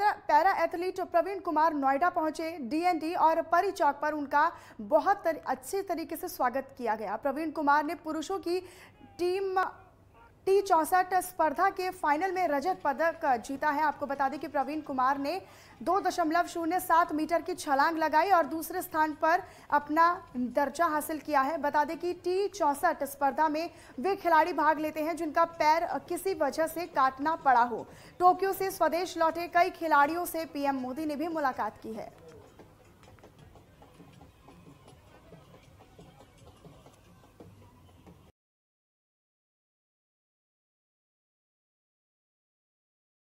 para athlete Praveen Kumar Noida पहुंचे DND और परी चौक पर उनका बहुत तर, अच्छे तरीके से स्वागत किया गया प्रवीण कुमार ने पुरुषों की टीम टी चौसठ स्पर्धा के फाइनल में रजत पदक जीता है आपको बता दें कि प्रवीण कुमार ने दो दशमलव शून्य सात मीटर की छलांग लगाई और दूसरे स्थान पर अपना दर्जा हासिल किया है बता दें कि टी चौसठ स्पर्धा में वे खिलाड़ी भाग लेते हैं जिनका पैर किसी वजह से काटना पड़ा हो टोक्यो से स्वदेश लौटे कई खिलाड़ियों से पीएम मोदी ने भी मुलाकात की है